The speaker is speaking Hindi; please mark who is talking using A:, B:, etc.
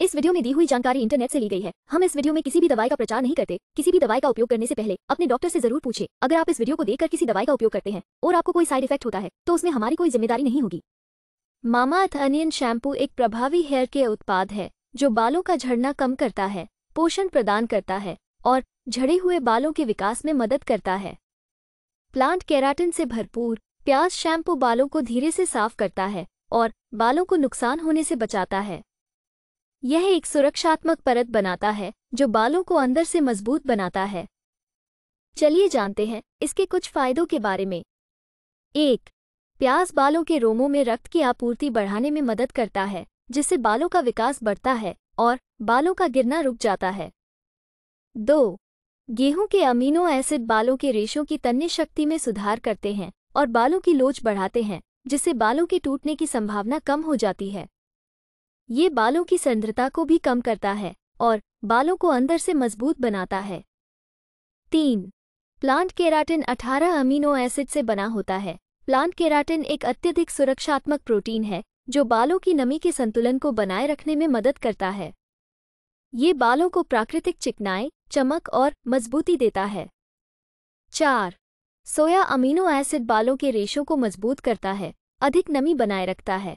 A: इस वीडियो में दी हुई जानकारी इंटरनेट से ली गई है हम इस वीडियो में किसी भी दवाई का प्रचार नहीं करते किसी भी दवाई का उपयोग करने से पहले अपने डॉक्टर से जरूर पूछे अगर आप इस वीडियो को देखकर किसी दवाई का उपयोग करते हैं और आपको कोई साइड इफेक्ट होता है तो उसमें हमारी कोई जिम्मेदारी नहीं होगी मामा अनियन शैम्पू एक प्रभावी हेयर के उत्पाद है जो बालों का झड़ना कम करता है पोषण प्रदान करता है और झड़े हुए बालों के विकास में मदद करता है प्लांट कैराटिन से भरपूर प्याज शैम्पू बालों को धीरे से साफ करता है और बालों को नुकसान होने से बचाता है यह एक सुरक्षात्मक परत बनाता है जो बालों को अंदर से मजबूत बनाता है चलिए जानते हैं इसके कुछ फायदों के बारे में एक प्याज बालों के रोमों में रक्त की आपूर्ति बढ़ाने में मदद करता है जिससे बालों का विकास बढ़ता है और बालों का गिरना रुक जाता है दो गेहूं के अमीनो एसिड बालों के रेशों की तन्य शक्ति में सुधार करते हैं और बालों की लोच बढ़ाते हैं जिससे बालों के टूटने की संभावना कम हो जाती है ये बालों की संद्रता को भी कम करता है और बालों को अंदर से मजबूत बनाता है तीन प्लांट केराटिन 18 अमीनो एसिड से बना होता है प्लांट केराटिन एक अत्यधिक सुरक्षात्मक प्रोटीन है जो बालों की नमी के संतुलन को बनाए रखने में मदद करता है ये बालों को प्राकृतिक चिकनाई चमक और मजबूती देता है चार सोया अमीनो एसिड बालों के रेशों को मजबूत करता है अधिक नमी बनाए रखता है